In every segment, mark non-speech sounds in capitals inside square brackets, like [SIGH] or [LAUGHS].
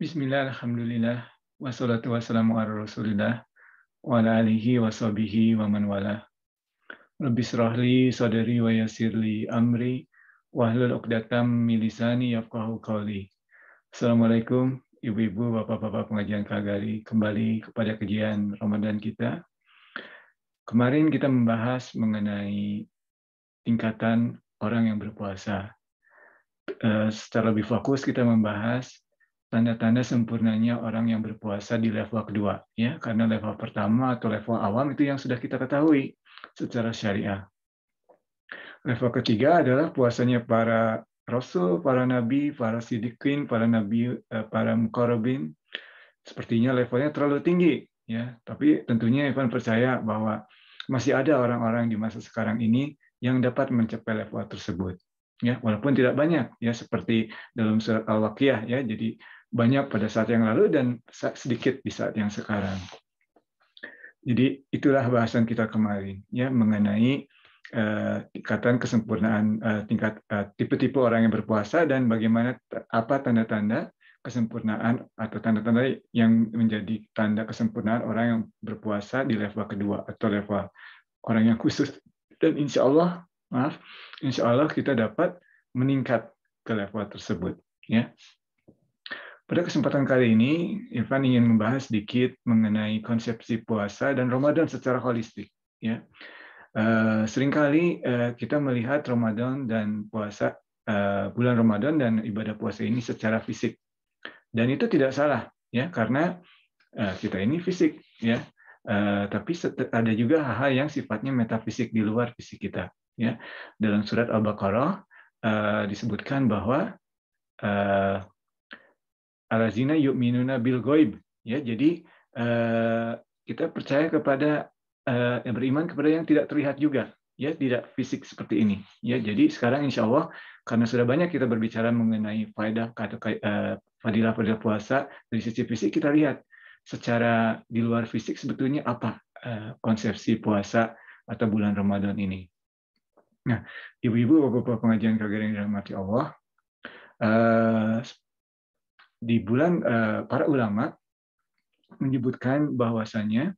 Bismillah, Alhamdulillah, wassalatu wassalamu ala rasulillah, wa ala alihi wa sahbihi wa man wala. Rabbi sirahli sadari wa yasirli amri, ahlul uqdatam milisani yafqahu qawli. Assalamualaikum, ibu-ibu, bapak-bapak pengajian Kagari, kembali kepada kajian Ramadan kita. Kemarin kita membahas mengenai tingkatan orang yang berpuasa. Eh, secara lebih fokus kita membahas tanda-tanda sempurnanya orang yang berpuasa di level kedua ya karena level pertama atau level awam itu yang sudah kita ketahui secara syariah level ketiga adalah puasanya para rasul para nabi para sidikin para nabi eh, para mukarabin sepertinya levelnya terlalu tinggi ya tapi tentunya Evan percaya bahwa masih ada orang-orang di masa sekarang ini yang dapat mencapai level tersebut ya walaupun tidak banyak ya seperti dalam surat al-waqiyah ya jadi banyak pada saat yang lalu dan sedikit di saat yang sekarang. Jadi itulah bahasan kita kemarin ya mengenai tingkatan eh, tingkatan kesempurnaan uh, tingkat eh, tipe-tipe uh, orang yang berpuasa dan bagaimana apa tanda-tanda kesempurnaan atau tanda-tanda yang menjadi tanda kesempurnaan orang yang berpuasa di level kedua atau level orang yang khusus dan insya Allah maaf insya Allah kita dapat meningkat ke level tersebut ya pada kesempatan kali ini, Irfan ingin membahas sedikit mengenai konsepsi puasa dan Ramadan secara holistik. Ya, eh, seringkali eh, kita melihat Ramadan dan puasa eh, bulan Ramadan dan ibadah puasa ini secara fisik, dan itu tidak salah ya karena kita ini fisik ya, tapi ada juga hal-hal yang sifatnya metafisik di luar fisik kita. Ya, dalam surat Al-Baqarah disebutkan bahwa alazina yuk minuna bil goib. Ya, jadi eh, kita percaya kepada eh, yang beriman kepada yang tidak terlihat juga, ya tidak fisik seperti ini. Ya, jadi sekarang insya Allah karena sudah banyak kita berbicara mengenai faedah atau eh, fadilah-fadilah puasa dari sisi fisik kita lihat secara di luar fisik sebetulnya apa eh, konsepsi puasa atau bulan Ramadan ini. Nah, ibu-ibu, bapak-bapak pengajian kagak yang dirahmati Allah, di bulan eh, para ulama menyebutkan bahwasannya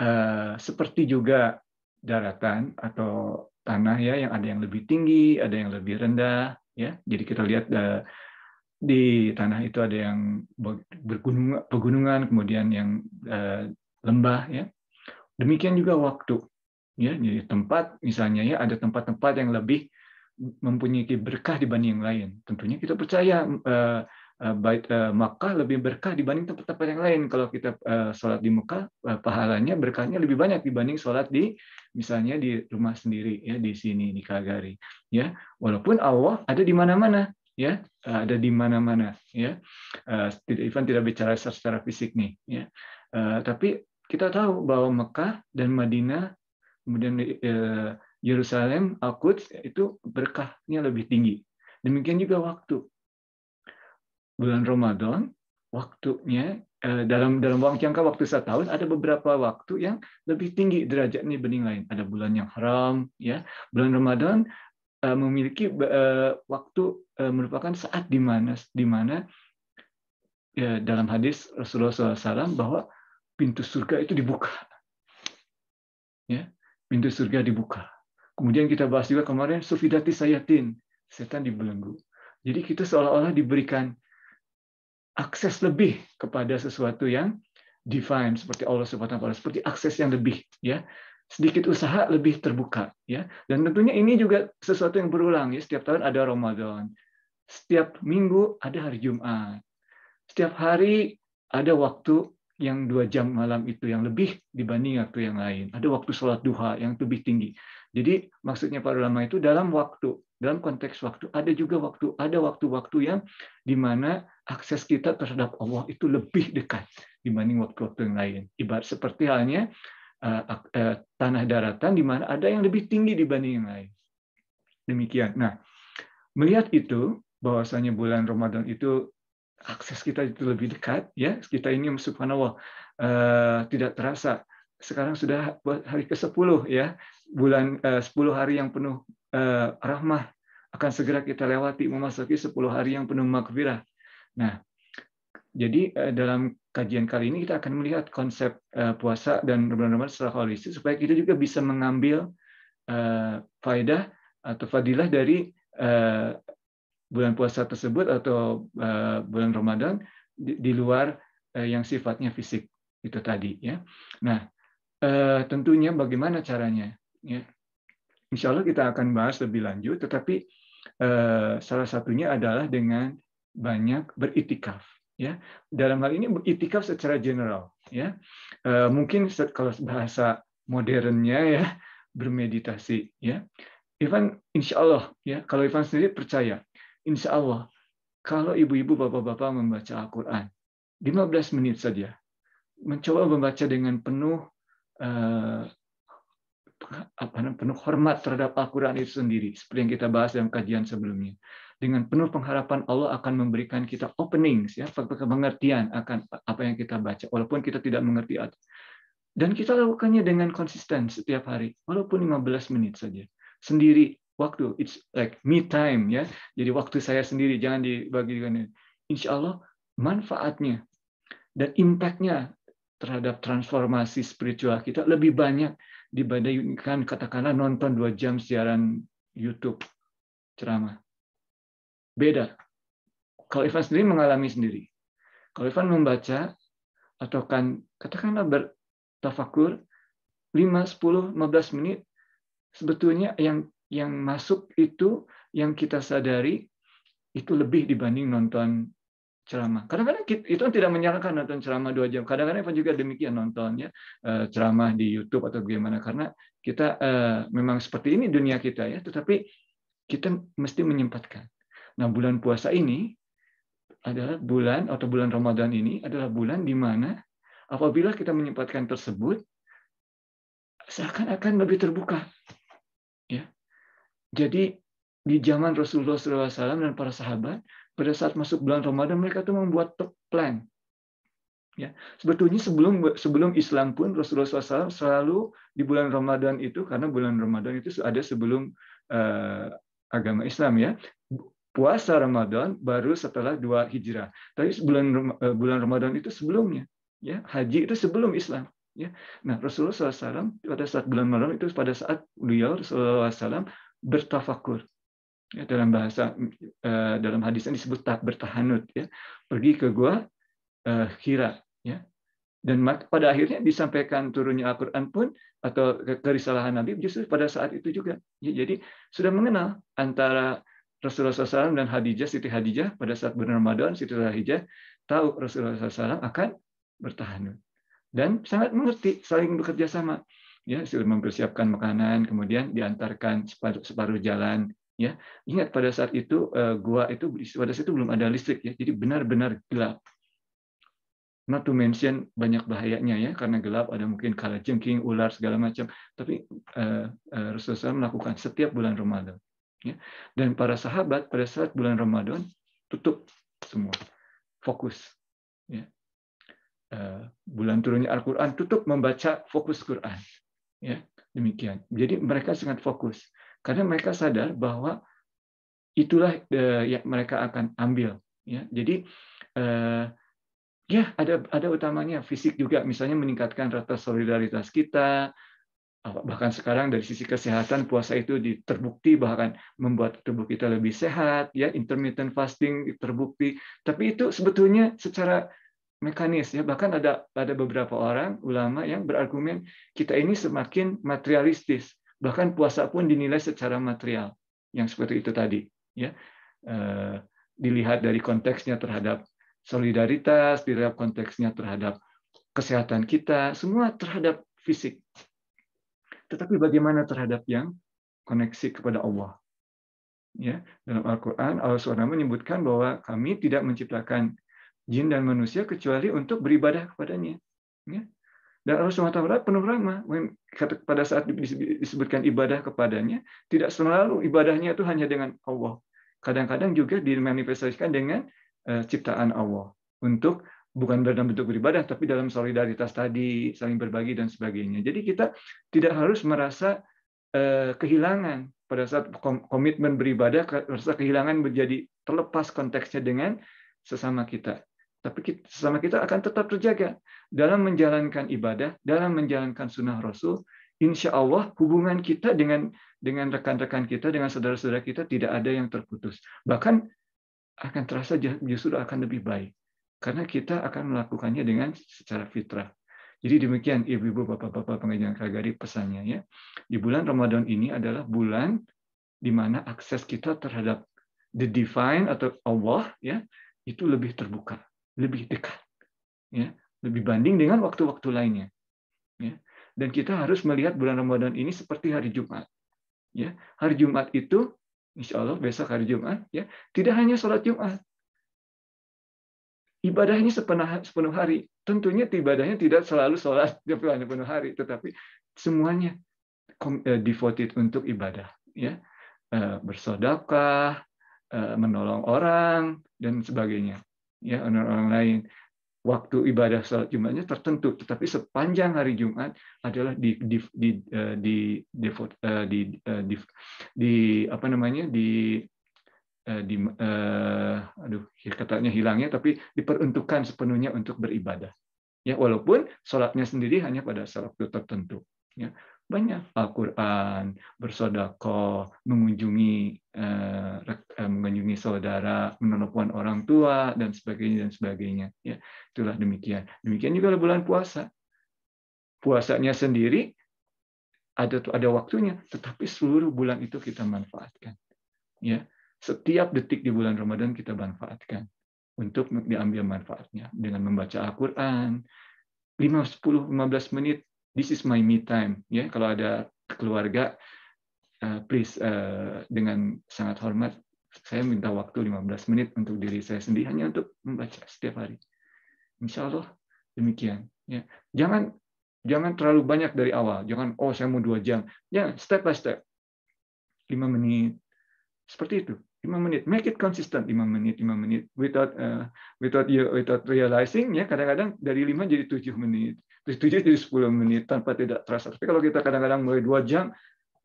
eh, seperti juga daratan atau tanah ya yang ada yang lebih tinggi, ada yang lebih rendah ya. Jadi kita lihat eh, di tanah itu ada yang bergunung, pegunungan, kemudian yang lembah ya. Demikian juga waktu ya. Jadi tempat misalnya ya ada tempat-tempat yang lebih mempunyai berkah dibanding yang lain. Tentunya kita percaya Eh, bait eh, Makkah lebih berkah dibanding tempat-tempat yang lain. Kalau kita eh, sholat di Mekah, pahalanya berkahnya lebih banyak dibanding sholat di misalnya di rumah sendiri ya di sini di Kagari ya. Walaupun Allah ada di mana-mana ya ada di mana-mana ya. tidak Ivan tidak bicara secara fisik nih ya. Tapi kita tahu bahwa Mekah dan Madinah kemudian Yerusalem, Al-Quds itu berkahnya lebih tinggi. Demikian juga waktu bulan Ramadan waktunya eh, dalam dalam jangka waktu satu tahun ada beberapa waktu yang lebih tinggi derajatnya bening lain. Ada bulan yang haram, ya. Bulan Ramadan eh, memiliki eh, waktu merupakan saat di mana di mana ya, dalam hadis Rasulullah SAW bahwa pintu surga itu dibuka. Ya, pintu surga dibuka. Kemudian kita bahas juga kemarin sufidati sayatin, setan dibelenggu. Jadi kita seolah-olah diberikan akses lebih kepada sesuatu yang divine seperti Allah Subhanahu wa taala, seperti akses yang lebih ya. Sedikit usaha lebih terbuka ya. Dan tentunya ini juga sesuatu yang berulang ya. Setiap tahun ada Ramadan. Setiap minggu ada hari Jumat. Setiap hari ada waktu yang dua jam malam itu yang lebih dibanding waktu yang lain. Ada waktu sholat duha yang lebih tinggi. Jadi maksudnya para ulama itu dalam waktu dalam konteks waktu ada juga waktu ada waktu-waktu yang dimana akses kita terhadap Allah itu lebih dekat dibanding waktu-waktu yang lain ibarat seperti halnya eh, eh, tanah daratan di mana ada yang lebih tinggi dibanding yang lain demikian nah melihat itu bahwasanya bulan Ramadan itu akses kita itu lebih dekat ya kita ini subhanallah uh, tidak terasa sekarang sudah hari ke-10 ya bulan 10 hari yang penuh Eh, rahmah akan segera kita lewati memasuki 10 hari yang penuh makfirah. Nah, jadi eh, dalam kajian kali ini kita akan melihat konsep eh, puasa dan bulan Ramadan secara holistik supaya kita juga bisa mengambil faedah atau fadilah dari bulan puasa tersebut atau bulan Ramadan di luar yang sifatnya fisik itu tadi ya. Nah, tentunya bagaimana caranya ya? Insya Allah kita akan bahas lebih lanjut, tetapi eh, salah satunya adalah dengan banyak beritikaf. Ya, dalam hal ini beritikaf secara general. Ya, eh, mungkin kalau bahasa modernnya ya bermeditasi. Ya, Ivan, insya Allah ya, kalau Ivan sendiri percaya, insya Allah kalau ibu-ibu bapak-bapak membaca Al-Quran 15 menit saja, mencoba membaca dengan penuh eh, penuh hormat terhadap Al-Quran itu sendiri, seperti yang kita bahas dalam kajian sebelumnya. Dengan penuh pengharapan Allah akan memberikan kita openings ya, pengertian akan apa yang kita baca, walaupun kita tidak mengerti. Dan kita lakukannya dengan konsisten setiap hari, walaupun 15 menit saja. Sendiri, waktu, it's like me time, ya. Jadi waktu saya sendiri, jangan dibagi dengan Insya Allah, manfaatnya dan impactnya terhadap transformasi spiritual kita lebih banyak dibandingkan katakanlah nonton dua jam siaran YouTube ceramah. Beda. Kalau Ivan sendiri mengalami sendiri. Kalau Ivan membaca atau kan katakanlah bertafakur 5, 10, 15 menit sebetulnya yang yang masuk itu yang kita sadari itu lebih dibanding nonton ceramah. Kadang-kadang itu tidak menyarankan nonton ceramah dua jam. Kadang-kadang juga demikian nontonnya eh, ceramah di YouTube atau bagaimana karena kita eh, memang seperti ini dunia kita ya. Tetapi kita mesti menyempatkan. Nah bulan puasa ini adalah bulan atau bulan Ramadan ini adalah bulan di mana apabila kita menyempatkan tersebut seakan-akan lebih terbuka. Ya. Jadi di zaman Rasulullah SAW dan para sahabat, pada saat masuk bulan Ramadan mereka tuh membuat plan. Ya, sebetulnya sebelum sebelum Islam pun Rasulullah SAW selalu di bulan Ramadan itu karena bulan Ramadan itu ada sebelum uh, agama Islam ya puasa Ramadan baru setelah dua hijrah. Tapi bulan eh, bulan Ramadan itu sebelumnya, ya haji itu sebelum Islam. Ya. Nah Rasulullah SAW pada saat bulan Ramadan itu pada saat beliau Rasulullah SAW bertafakur, ya, dalam bahasa uh, dalam hadis ini disebut tak bertahanut ya pergi ke gua uh, eh, kira ya dan pada akhirnya disampaikan turunnya Al-Quran pun atau kerisalahan Nabi justru pada saat itu juga. Ya, jadi sudah mengenal antara Rasulullah SAW dan Hadijah, Siti Hadijah pada saat bulan Ramadan, Siti Hadijah tahu Rasulullah SAW akan bertahan dan sangat mengerti saling bekerja sama. Ya, sudah mempersiapkan makanan, kemudian diantarkan separuh, separuh jalan ya ingat pada saat itu eh, gua itu pada saat itu belum ada listrik ya jadi benar-benar gelap not to mention banyak bahayanya ya karena gelap ada mungkin kala jengking ular segala macam tapi uh, uh, Rasulullah melakukan setiap bulan Ramadan ya dan para sahabat pada saat bulan Ramadan tutup semua fokus ya uh, bulan turunnya Al-Qur'an tutup membaca fokus Quran ya demikian jadi mereka sangat fokus karena mereka sadar bahwa itulah eh, yang mereka akan ambil ya jadi eh, ya ada ada utamanya fisik juga misalnya meningkatkan rata solidaritas kita bahkan sekarang dari sisi kesehatan puasa itu terbukti bahkan membuat tubuh kita lebih sehat ya intermittent fasting terbukti tapi itu sebetulnya secara mekanis ya bahkan ada ada beberapa orang ulama yang berargumen kita ini semakin materialistis Bahkan puasa pun dinilai secara material yang seperti itu tadi, ya. Eh, dilihat dari konteksnya terhadap solidaritas, dilihat konteksnya terhadap kesehatan kita, semua terhadap fisik. Tetapi bagaimana terhadap yang koneksi kepada Allah? Ya, dalam Al-Qur'an Allah SWT menyebutkan bahwa kami tidak menciptakan jin dan manusia kecuali untuk beribadah kepadanya. Ya. Dan Allah SWT penuh rahmah. Pada saat disebutkan ibadah kepadanya, tidak selalu ibadahnya itu hanya dengan Allah. Kadang-kadang juga dimanifestasikan dengan eh, ciptaan Allah. Untuk bukan dalam bentuk beribadah, tapi dalam solidaritas tadi, saling berbagi dan sebagainya. Jadi kita tidak harus merasa eh, kehilangan pada saat komitmen beribadah, merasa kehilangan menjadi terlepas konteksnya dengan sesama kita tapi kita, sesama kita akan tetap terjaga dalam menjalankan ibadah, dalam menjalankan sunnah Rasul. Insya Allah hubungan kita dengan dengan rekan-rekan kita, dengan saudara-saudara kita tidak ada yang terputus. Bahkan akan terasa justru akan lebih baik karena kita akan melakukannya dengan secara fitrah. Jadi demikian ibu-ibu, bapak-bapak pengajian Kagari pesannya ya. Di bulan Ramadan ini adalah bulan di mana akses kita terhadap the divine atau Allah ya itu lebih terbuka lebih dekat, ya, lebih banding dengan waktu-waktu lainnya. Ya. Dan kita harus melihat bulan Ramadan ini seperti hari Jumat. Ya, hari Jumat itu, insya Allah besok hari Jumat, ya, tidak hanya sholat Jumat, ibadahnya sepenuh, sepenuh hari. Tentunya ibadahnya tidak selalu sholat sepenuh [LAUGHS] hari, tetapi semuanya eh, devoted untuk ibadah, ya eh, bersodakah, eh, menolong orang dan sebagainya ya orang-orang lain. Waktu ibadah salat Jumatnya tertentu, tetapi sepanjang hari Jumat adalah di di di eh, di di, eh, di, eh, di, di apa namanya di di uh, aduh katanya hilangnya tapi diperuntukkan sepenuhnya untuk beribadah ya walaupun sholatnya sendiri hanya pada waktu tertentu ya banyak Al-Quran, bersodako, mengunjungi eh, eh mengunjungi saudara, menelpon orang tua dan sebagainya dan sebagainya. Ya, itulah demikian. Demikian juga bulan puasa. Puasanya sendiri ada ada waktunya, tetapi seluruh bulan itu kita manfaatkan. Ya, setiap detik di bulan Ramadan kita manfaatkan untuk diambil manfaatnya dengan membaca Al-Quran, 5, 10, 15 menit this is my me time ya kalau ada keluarga eh, please eh, dengan sangat hormat saya minta waktu 15 menit untuk diri saya sendiri hanya untuk membaca setiap hari insya Allah demikian ya jangan jangan terlalu banyak dari awal jangan oh saya mau dua jam ya step by step 5 menit seperti itu 5 menit make it consistent 5 menit 5 menit without uh, without you without realizing ya kadang-kadang dari 5 jadi 7 menit tujuh, jadi sepuluh menit tanpa tidak terasa. Tapi kalau kita kadang-kadang mulai dua jam,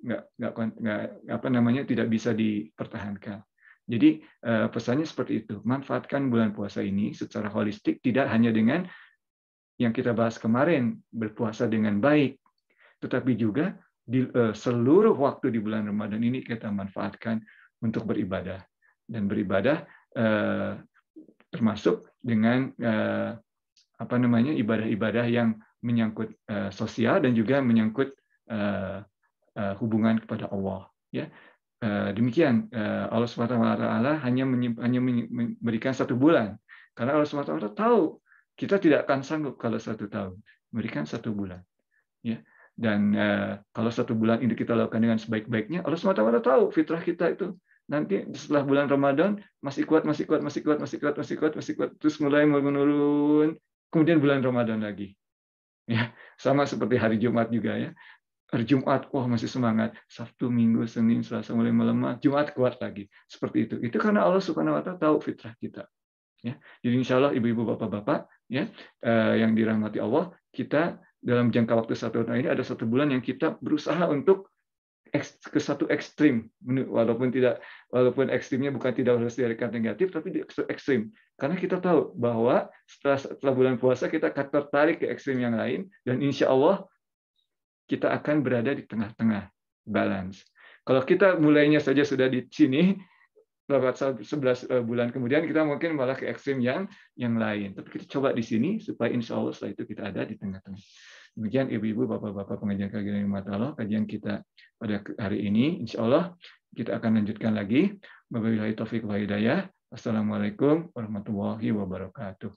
nggak, nggak, nggak apa namanya tidak bisa dipertahankan. Jadi eh, pesannya seperti itu. Manfaatkan bulan puasa ini secara holistik, tidak hanya dengan yang kita bahas kemarin berpuasa dengan baik, tetapi juga di eh, seluruh waktu di bulan Ramadan ini kita manfaatkan untuk beribadah dan beribadah eh, termasuk dengan apa namanya ibadah-ibadah yang menyangkut eh, sosial dan juga menyangkut eh, eh, hubungan kepada Allah ya demikian Allah swt hanya hanya memberikan satu bulan karena Allah swt tahu kita tidak akan sanggup kalau satu tahun memberikan satu bulan ya dan uh, kalau satu bulan ini kita lakukan dengan sebaik-baiknya Allah swt tahu fitrah kita itu nanti setelah bulan Ramadan masih kuat, masih kuat, masih kuat, masih kuat, masih kuat, masih kuat, terus mulai menurun. Kemudian bulan Ramadan lagi. Ya, sama seperti hari Jumat juga ya. Hari Jumat, wah masih semangat. Sabtu, Minggu, Senin, Selasa mulai melemah. Jumat kuat lagi. Seperti itu. Itu karena Allah Subhanahu Wa Taala tahu fitrah kita. Ya. Jadi insya Allah ibu-ibu, bapak-bapak, ya, eh, yang dirahmati Allah, kita dalam jangka waktu satu tahun ini ada satu bulan yang kita berusaha untuk ke satu ekstrim walaupun tidak walaupun ekstrimnya bukan tidak harus diartikan negatif tapi di ekstrim karena kita tahu bahwa setelah, setelah bulan puasa kita akan tertarik ke ekstrim yang lain dan insya Allah kita akan berada di tengah-tengah balance kalau kita mulainya saja sudah di sini lewat eh, 11 bulan kemudian kita mungkin malah ke ekstrim yang yang lain tapi kita coba di sini supaya insya Allah setelah itu kita ada di tengah-tengah Demikian ibu-ibu, bapak-bapak pengajian kajian mata Allah, kajian kita pada hari ini. Insya Allah kita akan lanjutkan lagi. Wabillahi taufiq wa hidayah. Assalamualaikum warahmatullahi wabarakatuh.